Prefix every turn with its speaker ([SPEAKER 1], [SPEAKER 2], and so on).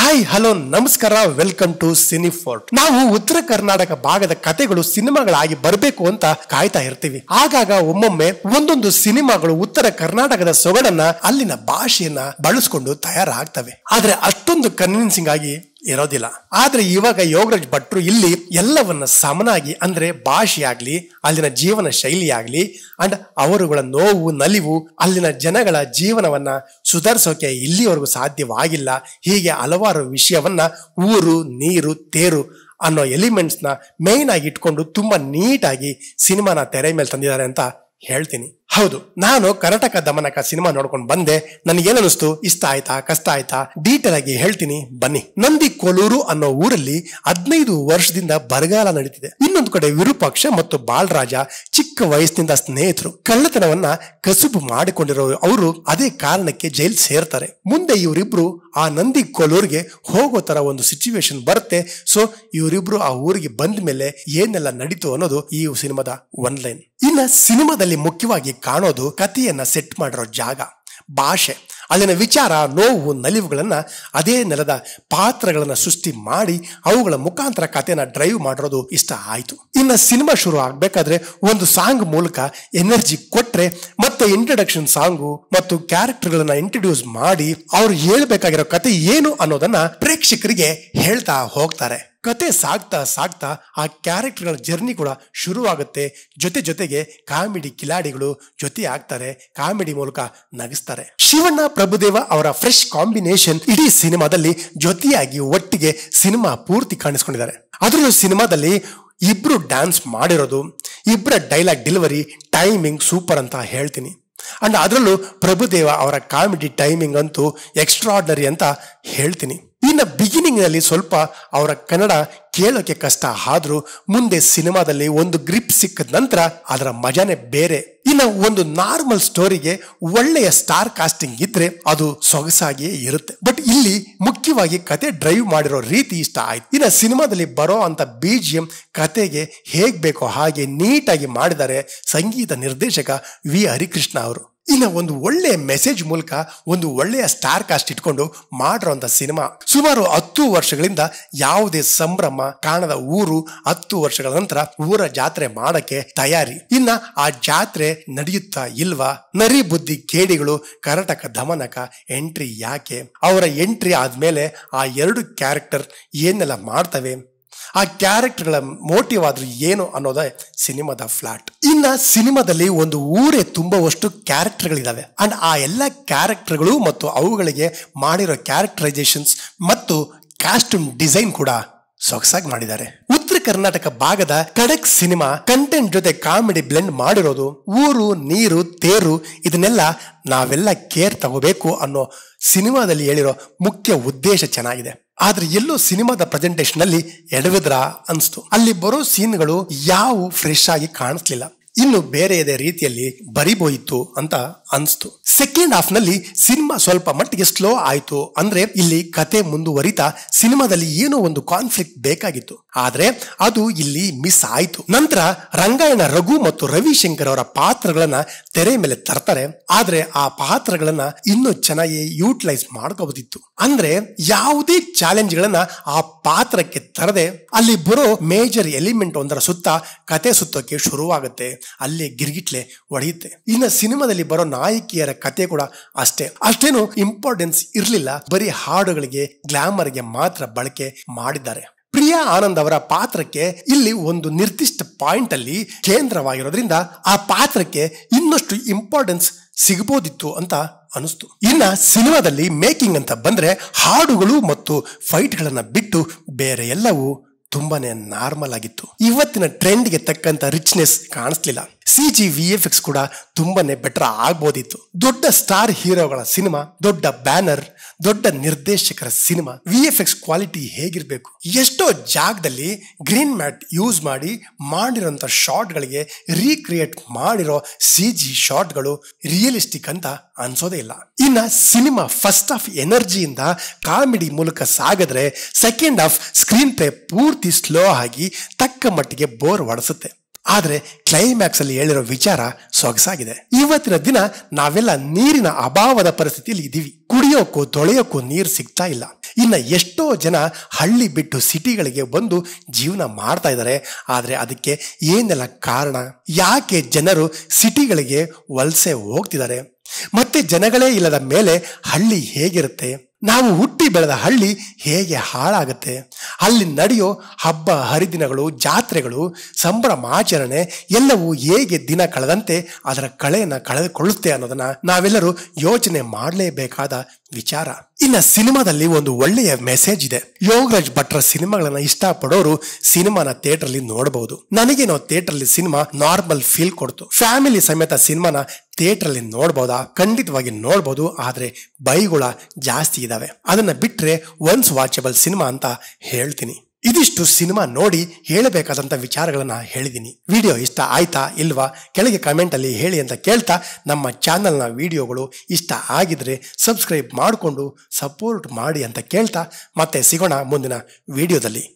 [SPEAKER 1] hi hello ನಮಸ್ಕಾರ welcome to ಸಿನಿಫೋರ್ಟ್ ನಾವು ಉತ್ತರ ಕರ್ನಾಟಕ ಭಾಗದ ಕತೆಗಳು ಸಿನಿಮಾಗಳಾಗಿ ಬರಬೇಕು ಅಂತ ಕಾಯ್ತಾ ಇರ್ತೀವಿ ಆಗಾಗ ಒಮ್ಮೊಮ್ಮೆ ಒಂದೊಂದು ಸಿನಿಮಾಗಳು ಉತ್ತರ ಕರ್ನಾಟಕದ ಸೊಗಡನ್ನ ಅಲ್ಲಿನ ಭಾಷೆಯನ್ನ ಬಳಸ್ಕೊಂಡು ತಯಾರಾಗ್ತವೆ ಆದ್ರೆ ಅಷ್ಟೊಂದು ಕನ್ವಿನ್ಸಿಂಗ್ ಆಗಿ ಇರೋದಿಲ್ಲ ಆದ್ರೆ ಇವಾಗ ಯೋಗರಾಜ್ ಭಟ್ರು ಇಲ್ಲಿ ಎಲ್ಲವನ್ನ ಸಮನಾಗಿ ಅಂದ್ರೆ ಭಾಷೆ ಅಲ್ಲಿನ ಜೀವನ ಶೈಲಿ ಆಗ್ಲಿ ಅಂಡ್ ಅವರುಗಳ ನೋವು ನಲಿವು ಅಲ್ಲಿನ ಜನಗಳ ಜೀವನವನ್ನ ಸುಧಾರಿಸೋಕೆ ಇಲ್ಲಿವರೆಗೂ ಸಾಧ್ಯವಾಗಿಲ್ಲ ಹೀಗೆ ಹಲವಾರು ವಿಷಯವನ್ನ ಊರು ನೀರು ತೇರು ಅನ್ನೋ ಎಲಿಮೆಂಟ್ಸ್ನ ಮೇಯ್ನ್ ಆಗಿ ಇಟ್ಕೊಂಡು ತುಂಬಾ ನೀಟಾಗಿ ಸಿನಿಮಾನ ತೆರೆ ಮೇಲೆ ತಂದಿದ್ದಾರೆ ಅಂತ ಹೇಳ್ತೀನಿ ಹೌದು ನಾನು ಕರ್ನಾಟಕ ದಮನಕ ಸಿನಿಮಾ ನೋಡ್ಕೊಂಡು ಬಂದೆ ನನಗೇನಿಸ್ತು ಇಷ್ಟ ಆಯ್ತಾ ಕಷ್ಟ ಆಯ್ತಾ ಡೀಟೇಲ್ ಆಗಿ ಹೇಳ್ತೀನಿ ಬನ್ನಿ ನಂದಿ ಕೋಲೂರು ಅನ್ನೋ ಊರಲ್ಲಿ ಹದಿನೈದು ವರ್ಷದಿಂದ ಬರಗಾಲ ನಡೀತಿದೆ ಇನ್ನೊಂದು ಕಡೆ ವಿರೂಪಾಕ್ಷ ಮತ್ತು ಬಾಲರಾಜ ಚಿಕ್ಕ ವಯಸ್ಸಿನಿಂದ ಸ್ನೇಹಿತರು ಕಳ್ಳತನವನ್ನ ಕಸುಬು ಮಾಡಿಕೊಂಡಿರೋ ಅವರು ಅದೇ ಕಾರಣಕ್ಕೆ ಜೈಲ್ ಸೇರ್ತಾರೆ ಮುಂದೆ ಇವರಿಬ್ರು ಆ ನಂದಿ ಕೋಲೂರಿಗೆ ಹೋಗೋ ತರ ಒಂದು ಸಿಚುವೇಶನ್ ಬರುತ್ತೆ ಸೊ ಇವರಿಬ್ರು ಆ ಊರಿಗೆ ಬಂದ ಮೇಲೆ ಏನೆಲ್ಲ ನಡೀತು ಅನ್ನೋದು ಈ ಸಿನಿಮಾದ ಒನ್ ಲೈನ್ ಇನ್ನ ಸಿನಿಮಾದಲ್ಲಿ ಮುಖ್ಯವಾಗಿ ಕಾಣೋದು ಕಥೆಯನ್ನು ಸೆಟ್ ಮಾಡಿರೋ ಜಾಗ ಭಾಷೆ ಅಲ್ಲಿನ ವಿಚಾರ ನೋವು ನಲಿವುಗಳನ್ನು ಅದೇ ನೆಲದ ಪಾತ್ರಗಳನ್ನು ಸೃಷ್ಟಿ ಮಾಡಿ ಅವುಗಳ ಮುಖಾಂತರ ಕಥೆನ ಡ್ರೈವ್ ಮಾಡಿರೋದು ಇಷ್ಟ ಆಯಿತು ಇನ್ನು ಸಿನಿಮಾ ಶುರು ಆಗಬೇಕಾದ್ರೆ ಒಂದು ಸಾಂಗ್ ಮೂಲಕ ಎನರ್ಜಿ ಕೊಟ್ಟರೆ ಮತ್ತೆ ಇಂಟ್ರಡಕ್ಷನ್ ಸಾಂಗು ಮತ್ತು ಕ್ಯಾರೆಕ್ಟರ್ಗಳನ್ನು ಇಂಟ್ರೊಡ್ಯೂಸ್ ಮಾಡಿ ಅವ್ರು ಹೇಳ್ಬೇಕಾಗಿರೋ ಕತೆ ಏನು ಅನ್ನೋದನ್ನ ಪ್ರೇಕ್ಷಕರಿಗೆ ಹೇಳ್ತಾ ಹೋಗ್ತಾರೆ ಕತೆ ಸಾಗ್ತಾ ಸಾಗ್ತಾ ಆ ಕ್ಯಾರೆಕ್ಟರ್ಗಳ ಜರ್ನಿ ಕೂಡ ಶುರುವಾಗುತ್ತೆ ಜೊತೆ ಜೊತೆಗೆ ಕಾಮಿಡಿ ಕಿಲಾಡಿಗಳು ಜೊತೆ ಆಗ್ತಾರೆ ಕಾಮಿಡಿ ಮೂಲಕ ನಗಿಸ್ತಾರೆ ಶಿವಣ್ಣ ಪ್ರಭುದೇವ ಅವರ ಫ್ರೆಶ್ ಕಾಂಬಿನೇಷನ್ ಇಡೀ ಸಿನಿಮಾದಲ್ಲಿ ಜೊತೆಯಾಗಿ ಒಟ್ಟಿಗೆ ಸಿನಿಮಾ ಪೂರ್ತಿ ಕಾಣಿಸ್ಕೊಂಡಿದ್ದಾರೆ ಅದರಲ್ಲೂ ಸಿನಿಮಾದಲ್ಲಿ ಇಬ್ರು ಡ್ಯಾನ್ಸ್ ಮಾಡಿರೋದು ಇಬ್ಬರ ಡೈಲಾಗ್ ಡೆಲಿವರಿ ಟೈಮಿಂಗ್ ಸೂಪರ್ ಅಂತ ಹೇಳ್ತೀನಿ ಅಂಡ್ ಅದರಲ್ಲೂ ಪ್ರಭುದೇವ ಅವರ ಕಾಮಿಡಿ ಟೈಮಿಂಗ್ ಅಂತೂ ಎಕ್ಸ್ಟ್ರಾಡ್ನರಿ ಅಂತ ಹೇಳ್ತೀನಿ ಇನ್ನು ಬಿಗಿನಿಂಗ್ನಲ್ಲಿ ಸ್ವಲ್ಪ ಅವರ ಕನ್ನಡ ಕೇಳೋಕೆ ಕಷ್ಟ ಆದರೂ ಮುಂದೆ ಸಿನಿಮಾದಲ್ಲಿ ಒಂದು ಗ್ರಿಪ್ ಸಿಕ್ಕದ ನಂತರ ಅದರ ಮಜಾನೇ ಬೇರೆ ಇನ್ನು ಒಂದು ನಾರ್ಮಲ್ ಸ್ಟೋರಿಗೆ ಒಳ್ಳೆಯ ಸ್ಟಾರ್ ಕಾಸ್ಟಿಂಗ್ ಇದ್ರೆ ಅದು ಸೊಗಸಾಗಿಯೇ ಇರುತ್ತೆ ಬಟ್ ಇಲ್ಲಿ ಮುಖ್ಯವಾಗಿ ಕತೆ ಡ್ರೈವ್ ಮಾಡಿರೋ ರೀತಿ ಇಷ್ಟ ಆಯ್ತು ಇನ್ನು ಸಿನಿಮಾದಲ್ಲಿ ಬರೋ ಅಂತ ಬಿ ಜಿ ಎಂ ಕತೆಗೆ ಹೇಗ್ ಬೇಕೋ ಹಾಗೆ ನೀಟಾಗಿ ಮಾಡಿದರೆ ಸಂಗೀತ ನಿರ್ದೇಶಕ ವಿ ಹರಿಕೃಷ್ಣ ಅವರು ಇನ್ನು ಒಂದು ಒಳ್ಳೆಯ ಮೆಸೇಜ್ ಮೂಲಕ ಒಂದು ಒಳ್ಳೆಯ ಸ್ಟಾರ್ ಕಾಸ್ಟ್ ಇಟ್ಕೊಂಡು ಮಾಡಿರೋಂಥ ಸಿನಿಮಾ ಸುಮಾರು ಹತ್ತು ವರ್ಷಗಳಿಂದ ಯಾವುದೇ ಸಂಭ್ರಮ ಕಾಣದ ಊರು ಹತ್ತು ವರ್ಷಗಳ ನಂತರ ಊರ ಜಾತ್ರೆ ಮಾಡಕ್ಕೆ ತಯಾರಿ ಇನ್ನ ಆ ಜಾತ್ರೆ ನಡೆಯುತ್ತಾ ಇಲ್ವಾ ನರಿ ಬುದ್ಧಿ ಕೇಡಿಗಳು ಕರಟಕ ದಮನಕ ಎಂಟ್ರಿ ಯಾಕೆ ಅವರ ಎಂಟ್ರಿ ಆದಮೇಲೆ ಆ ಎರಡು ಕ್ಯಾರೆಕ್ಟರ್ ಏನೆಲ್ಲ ಮಾಡ್ತವೆ ಆ ಕ್ಯಾರೆಕ್ಟರ್ಗಳ ಮೋಟಿವ್ ಆದರೂ ಏನು ಅನ್ನೋದೇ ಸಿನಿಮಾದ ಫ್ಲಾಟ್ ಇನ್ನ ಸಿನಿಮಾದಲ್ಲಿ ಒಂದು ಊರೇ ತುಂಬುವಷ್ಟು ಕ್ಯಾರೆಕ್ಟರ್ಗಳಿದ್ದಾವೆ ಆ್ಯಂಡ್ ಆ ಎಲ್ಲ ಕ್ಯಾರೆಕ್ಟರ್ಗಳು ಮತ್ತು ಅವುಗಳಿಗೆ ಮಾಡಿರೋ ಕ್ಯಾರೆಕ್ಟರೈಸೇಷನ್ಸ್ ಮತ್ತು ಕಾಸ್ಟ್ಯೂಮ್ ಡಿಸೈನ್ ಕೂಡ ಸೊಗಸಾಗಿ ಮಾಡಿದ್ದಾರೆ ಉತ್ತರ ಕರ್ನಾಟಕ ಭಾಗದ ಕಡಕ್ ಸಿನಿಮಾ ಕಂಟೆಂಟ್ ಜೊತೆ ಕಾಮಿಡಿ ಬ್ಲೆಂಡ್ ಮಾಡಿರೋದು ಊರು ನೀರು ತೇರು ಇದನ್ನೆಲ್ಲ ನಾವೆಲ್ಲ ಕೇರ್ ತಗೋಬೇಕು ಅನ್ನೋ ಸಿನಿಮಾದಲ್ಲಿ ಹೇಳಿರೋ ಮುಖ್ಯ ಉದ್ದೇಶ ಚೆನ್ನಾಗಿದೆ ಆದ್ರೆ ಎಲ್ಲೋ ಸಿನಿಮಾದ ಪ್ರೆಸೆಂಟೇಷನ್ ಅಲ್ಲಿ ಎಡವಿದ್ರ ಅನ್ಸ್ತು ಅಲ್ಲಿ ಬರೋ ಸೀನ್ಗಳು ಯಾವ ಫ್ರೆಶ್ ಆಗಿ ಕಾಣಿಸ್ಲಿಲ್ಲ ಇನ್ನು ಬೇರೆ ರೀತಿಯಲ್ಲಿ ಬರಿಬೋಯಿತ್ತು ಅಂತ ಅನ್ಸ್ತು ಸೆಕೆಂಡ್ ಹಾಫ್ ನಲ್ಲಿ ಸಿನಿಮಾ ಸ್ವಲ್ಪ ಮಟ್ಟಿಗೆ ಸ್ಲೋ ಆಯ್ತು ಅಂದ್ರೆ ಇಲ್ಲಿ ಕತೆ ಮುಂದುವರಿತಾ ಸಿನಿಮಾದಲ್ಲಿ ಏನೋ ಒಂದು ಕಾನ್ಫ್ಲಿಕ್ಟ್ ಬೇಕಾಗಿತ್ತು ಆದ್ರೆ ಅದು ಇಲ್ಲಿ ಮಿಸ್ ಆಯ್ತು ನಂತರ ರಂಗಾಯಣ ರಘು ಮತ್ತು ರವಿಶಂಕರ್ ಅವರ ಪಾತ್ರಗಳನ್ನ ತೆರೆ ಮೇಲೆ ತರ್ತಾರೆ ಆದ್ರೆ ಆ ಪಾತ್ರಗಳನ್ನ ಇನ್ನೂ ಚೆನ್ನಾಗಿ ಯೂಟಿಲೈಸ್ ಮಾಡ್ಕೋಬೋದಿತ್ತು ಅಂದ್ರೆ ಯಾವುದೇ ಚಾಲೆಂಜ್ ಗಳನ್ನ ಆ ಪಾತ್ರಕ್ಕೆ ತರದೆ ಅಲ್ಲಿ ಬರೋ ಮೇಜರ್ ಎಲಿಮೆಂಟ್ ಒಂದರ ಸುತ್ತ ಕತೆ ಸುತ್ತೋಕೆ ಶುರುವಾಗುತ್ತೆ ಅಲ್ಲಿ ಗಿರ್ಗಿಟ್ಲೆ ಒಡೆಯುತ್ತೆ ಇನ್ನು ಸಿನಿಮಾದಲ್ಲಿ ಬರೋ ನಾಯಕಿಯರ ಕತೆ ಕೂಡ ಅಷ್ಟೇ ಅಷ್ಟೇನು ಇಂಪಾರ್ಟೆನ್ಸ್ ಇರಲಿಲ್ಲ ಬರೀ ಹಾಡುಗಳಿಗೆ ಗೆ ಮಾತ್ರ ಬಳಕೆ ಮಾಡಿದ್ದಾರೆ ಪ್ರಿಯಾ ಆನಂದ್ ಅವರ ಪಾತ್ರಕ್ಕೆ ಇಲ್ಲಿ ಒಂದು ನಿರ್ದಿಷ್ಟ ಪಾಯಿಂಟ್ ಅಲ್ಲಿ ಕೇಂದ್ರವಾಗಿರೋದ್ರಿಂದ ಆ ಪಾತ್ರಕ್ಕೆ ಇನ್ನಷ್ಟು ಇಂಪಾರ್ಟೆನ್ಸ್ ಸಿಗಬಹುದಿತ್ತು ಅಂತ ಅನಿಸ್ತು ಇನ್ನ ಸಿನಿಮಾದಲ್ಲಿ ಮೇಕಿಂಗ್ ಅಂತ ಬಂದ್ರೆ ಹಾಡುಗಳು ಮತ್ತು ಫೈಟ್ ಗಳನ್ನ ಬಿಟ್ಟು ಬೇರೆ ಎಲ್ಲವೂ ತುಂಬಾನೇ ನಾರ್ಮಲ್ ಆಗಿತ್ತು ಇವತ್ತಿನ ಟ್ರೆಂಡ್ಗೆ ತಕ್ಕಂತ ರಿಚ್ನೆಸ್ ಕಾಣಿಸ್ಲಿಲ್ಲ C G V F X ಕೂಡ ತುಂಬಾನೇ ಬೆಟರ್ ಆಗ್ಬೋದಿತ್ತು ದೊಡ್ಡ ಸ್ಟಾರ್ ಹೀರೋಗಳ ಸಿನಿಮಾ ದೊಡ್ಡ ಬ್ಯಾನರ್ ದೊಡ್ಡ ನಿರ್ದೇಶಕರ cinema V F X quality ಹೇಗಿರ್ಬೇಕು ಎಷ್ಟೋ ಜಾಗದಲ್ಲಿ ಗ್ರೀನ್ ಮ್ಯಾಟ್ ಯೂಸ್ ಮಾಡಿ ಮಾಡಿರೋಂಥ ಶಾರ್ಟ್ ಗಳಿಗೆ ರೀಕ್ರಿಯೇಟ್ ಮಾಡಿರೋ ಸಿ ಜಿ ಶಾರ್ಟ್ ರಿಯಲಿಸ್ಟಿಕ್ ಅಂತ ಅನ್ಸೋದೇ ಇಲ್ಲ ಇನ್ನ ಸಿನಿಮಾ ಫಸ್ಟ್ ಆಫ್ ಎನರ್ಜಿಯಿಂದ ಕಾಮಿಡಿ ಮೂಲಕ ಸಾಗಿದ್ರೆ ಸೆಕೆಂಡ್ ಆಫ್ ಸ್ಕ್ರೀನ್ ಪ್ಲೇ ಪೂರ್ತಿ ಸ್ಲೋ ಆಗಿ ತಕ್ಕ ಮಟ್ಟಿಗೆ ಬೋರ್ ಹೊಡೆಸುತ್ತೆ ಆದರೆ ಕ್ಲೈಮ್ಯಾಕ್ಸ್ ಅಲ್ಲಿ ಹೇಳಿರೋ ವಿಚಾರ ಸೊಗಸಾಗಿದೆ ಇವತ್ತಿನ ದಿನ ನಾವೆಲ್ಲ ನೀರಿನ ಅಭಾವದ ಪರಿಸ್ಥಿತಿಯಲ್ಲಿ ಇದ್ದೀವಿ ಕುಡಿಯೋಕ್ಕೂ ತೊಳೆಯೋಕ್ಕೂ ನೀರು ಸಿಗ್ತಾ ಇಲ್ಲ ಇನ್ನ ಎಷ್ಟೋ ಜನ ಹಳ್ಳಿ ಬಿಟ್ಟು ಸಿಟಿಗಳಿಗೆ ಬಂದು ಜೀವನ ಮಾಡ್ತಾ ಇದ್ದಾರೆ ಆದರೆ ಅದಕ್ಕೆ ಏನೆಲ್ಲ ಕಾರಣ ಯಾಕೆ ಜನರು ಸಿಟಿಗಳಿಗೆ ವಲಸೆ ಹೋಗ್ತಿದ್ದಾರೆ ಮತ್ತೆ ಜನಗಳೇ ಇಲ್ಲದ ಮೇಲೆ ಹಳ್ಳಿ ಹೇಗಿರುತ್ತೆ ನಾವು ಹುಟ್ಟಿ ಬೆಳೆದ ಹಳ್ಳಿ ಹೇಗೆ ಹಾಳಾಗುತ್ತೆ ಅಲ್ಲಿ ನಡೆಯೋ ಹಬ್ಬ ಹರಿದಿನಗಳು ಜಾತ್ರೆಗಳು ಸಂಭ್ರಮಾಚರಣೆ ಎಲ್ಲವೂ ಹೇಗೆ ದಿನ ಕಳೆದಂತೆ ಅದರ ಕಳೆಯನ್ನು ಕಳೆದುಕೊಳ್ಳುತ್ತೆ ಅನ್ನೋದನ್ನ ನಾವೆಲ್ಲರೂ ಯೋಚನೆ ಮಾಡಲೇಬೇಕಾದ ವಿಚಾರ ಇನ್ನ ಸಿನಿಮಾದಲ್ಲಿ ಒಂದು ಒಳ್ಳೆಯ ಮೆಸೇಜ್ ಇದೆ ಯೋಗರಾಜ್ ಭಟ್ರ ಸಿನಿಮಾಗಳನ್ನ ಇಷ್ಟಪಡೋರು ಸಿನಿಮಾನ ಥಿಯೇಟರ್ ಅಲ್ಲಿ ನೋಡಬಹುದು ನನಗೇನೋ ಥಿಯೇಟರ್ ಸಿನಿಮಾ ನಾರ್ಮಲ್ ಫೀಲ್ ಕೊಡ್ತು ಫ್ಯಾಮಿಲಿ ಸಮೇತ ಸಿನಿಮಾನ ಥಿಯೇಟರ್ ಅಲ್ಲಿ ನೋಡ್ಬೋದಾ ಖಂಡಿತವಾಗಿ ನೋಡ್ಬೋದು ಆದ್ರೆ ಬೈಗುಳ ಜಾಸ್ತಿ ಇದಾವೆ ಅದನ್ನ ಬಿಟ್ರೆ ಒನ್ಸ್ ವಾಚಬಲ್ ಸಿನಿಮಾ ಅಂತ ಹೇಳ್ತೀನಿ ಇದಿಷ್ಟು ಸಿನಿಮಾ ನೋಡಿ ಹೇಳಬೇಕಾದಂತ ವಿಚಾರಗಳನ್ನ ಹೇಳಿದೀನಿ ವಿಡಿಯೋ ಇಷ್ಟ ಆಯ್ತಾ ಇಲ್ವಾ ಕೆಳಗೆ ಕಮೆಂಟ್ ಅಲ್ಲಿ ಹೇಳಿ ಅಂತ ಕೇಳ್ತಾ ನಮ್ಮ ಚಾನೆಲ್ನ ವಿಡಿಯೋಗಳು ಇಷ್ಟ ಆಗಿದ್ರೆ ಸಬ್ಸ್ಕ್ರೈಬ್ ಮಾಡಿಕೊಂಡು ಸಪೋರ್ಟ್ ಮಾಡಿ ಅಂತ ಕೇಳ್ತಾ ಮತ್ತೆ ಸಿಗೋಣ ಮುಂದಿನ ವಿಡಿಯೋದಲ್ಲಿ